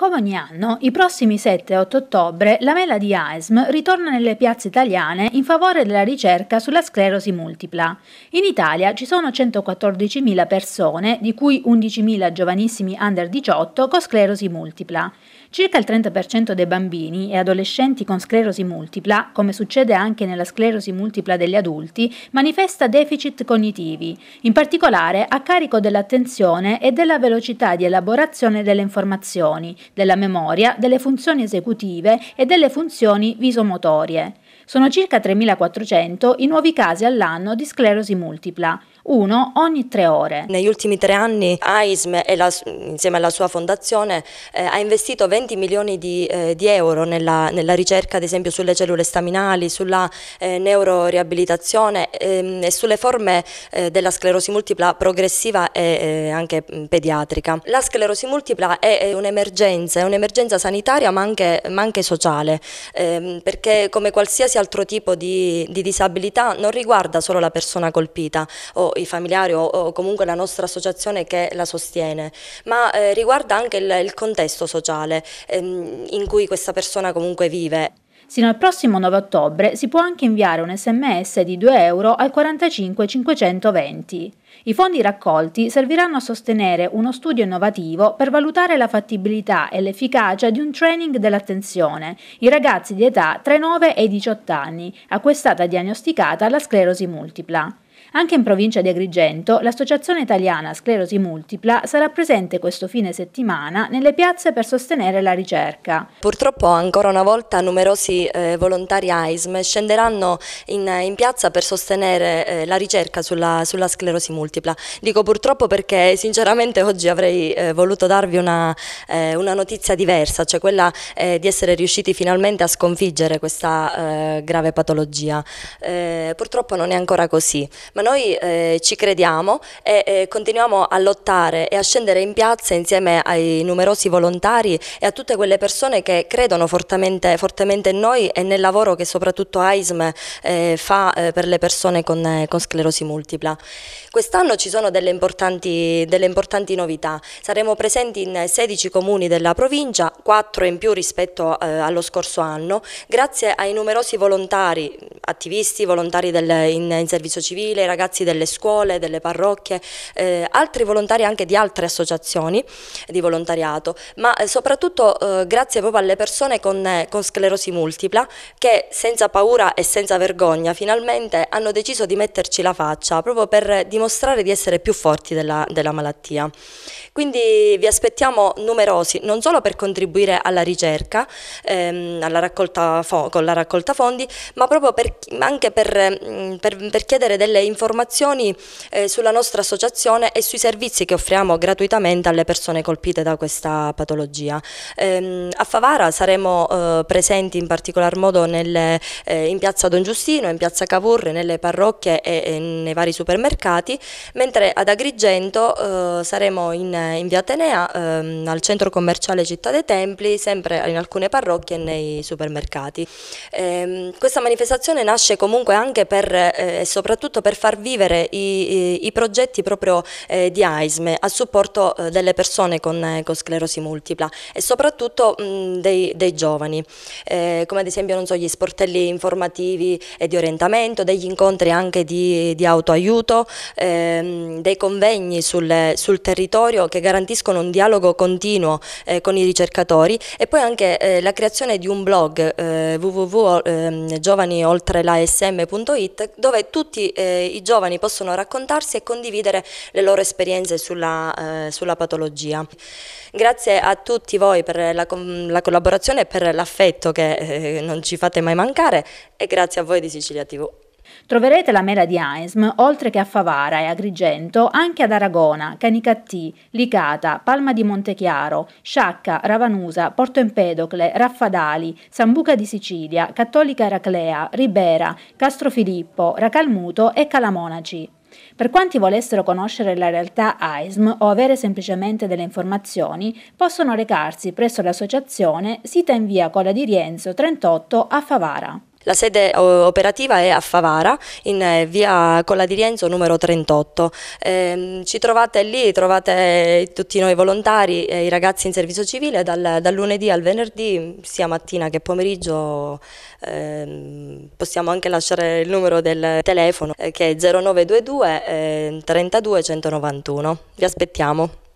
Come ogni anno, i prossimi 7 e 8 ottobre la mela di AESM ritorna nelle piazze italiane in favore della ricerca sulla sclerosi multipla. In Italia ci sono 114.000 persone, di cui 11.000 giovanissimi under 18 con sclerosi multipla. Circa il 30% dei bambini e adolescenti con sclerosi multipla, come succede anche nella sclerosi multipla degli adulti, manifesta deficit cognitivi, in particolare a carico dell'attenzione e della velocità di elaborazione delle informazioni della memoria, delle funzioni esecutive e delle funzioni visomotorie. Sono circa 3.400 i nuovi casi all'anno di sclerosi multipla, uno ogni tre ore. Negli ultimi tre anni AISM la, insieme alla sua fondazione eh, ha investito 20 milioni di, eh, di euro nella, nella, ricerca ad esempio sulle cellule staminali, sulla eh, neuroriabilitazione ehm, e sulle forme eh, della sclerosi multipla progressiva e eh, anche mm, pediatrica. La sclerosi multipla è, è un'emergenza, è un'emergenza sanitaria ma anche, ma anche sociale ehm, perché come qualsiasi altro tipo di, di, disabilità non riguarda solo la persona colpita o i familiari o, o comunque la nostra associazione che la sostiene, ma eh, riguarda anche il, il contesto sociale ehm, in cui questa persona comunque vive. Sino al prossimo 9 ottobre si può anche inviare un sms di 2 euro al 45 520. I fondi raccolti serviranno a sostenere uno studio innovativo per valutare la fattibilità e l'efficacia di un training dell'attenzione in ragazzi di età tra i 9 e i 18 anni a cui è stata diagnosticata la sclerosi multipla. Anche in provincia di Agrigento, l'Associazione Italiana Sclerosi Multipla sarà presente questo fine settimana nelle piazze per sostenere la ricerca. Purtroppo ancora una volta numerosi eh, volontari AISM scenderanno in, in piazza per sostenere eh, la ricerca sulla, sulla, sclerosi multipla. Dico purtroppo perché sinceramente oggi avrei eh, voluto darvi una, eh, una, notizia diversa, cioè quella eh, di essere riusciti finalmente a sconfiggere questa eh, grave patologia. purtroppo non è ancora così ma noi eh, ci crediamo e eh, continuiamo a lottare e a scendere in piazza insieme ai numerosi volontari e a tutte quelle persone che credono fortemente, fortemente in noi e nel lavoro che soprattutto AISM eh, fa eh, per le persone con, eh, con sclerosi multipla. Quest'anno ci sono delle importanti, delle importanti, novità, saremo presenti in 16 comuni della provincia, 4 in più rispetto eh, allo scorso anno, grazie ai numerosi volontari, attivisti, volontari del, in, in servizio civile, mille ragazzi delle scuole, delle parrocchie, eh, altri volontari anche di altre associazioni di volontariato, ma eh, soprattutto eh, grazie proprio alle persone con, eh, con sclerosi multipla che senza paura e senza vergogna finalmente hanno deciso di metterci la faccia proprio per dimostrare di essere più forti della, della malattia. Quindi vi aspettiamo numerosi, non solo per contribuire alla ricerca, ehm, alla raccolta, con la raccolta fondi, ma proprio per, anche per, mm, per, per chiedere delle le informazioni eh, sulla nostra associazione e sui servizi che offriamo gratuitamente alle persone colpite da questa patologia. Eh, a Favara saremo eh, presenti in particolar modo nelle, eh, in piazza Don Giustino, in piazza Cavour, nelle parrocchie e, e nei vari supermercati, mentre ad Agrigento eh, saremo in, in, via Atenea, ehm, al centro commerciale Città dei Templi, sempre in alcune parrocchie e nei supermercati. Ehm, questa manifestazione nasce comunque anche per, eh, e soprattutto per per far vivere i, i, i progetti proprio eh, di AISME a supporto eh, delle persone con, eh, con, sclerosi multipla e soprattutto mh, dei, dei, giovani, eh, come ad esempio so, gli sportelli informativi e di orientamento, degli incontri anche di, di autoaiuto, ehm, dei convegni sul, sul, territorio che garantiscono un dialogo continuo eh, con i ricercatori e poi anche la creazione di un blog www.giovanioltrelaSM.it ehm, dove tutti eh, eh, i giovani possono raccontarsi e condividere le loro esperienze sulla, eh, sulla patologia. Grazie a tutti voi per la, la collaborazione e per l'affetto che eh, non ci fate mai mancare e grazie a voi di Sicilia TV. Troverete la mela di Ainsm, oltre che a Favara e Agrigento, anche ad Aragona, Canicattì, Licata, Palma di Montechiaro, Sciacca, Ravanusa, Porto Empedocle, Raffadali, Sambuca di Sicilia, Cattolica Eraclea, Ribera, Castrofilippo, Racalmuto e Calamonaci. Per quanti volessero conoscere la realtà AISM o avere semplicemente delle informazioni, possono recarsi presso l'associazione sita in via Cola di Rienzo 38 a Favara. La sede eh, operativa è a Favara, in eh, via Colla di Rienzo numero 38. Eh, ci trovate lì, trovate tutti noi volontari, eh, i ragazzi in servizio civile, dal, dal, lunedì al venerdì, sia mattina che pomeriggio. Eh, possiamo anche lasciare il numero del telefono eh, che è 0922 32 191. Vi aspettiamo.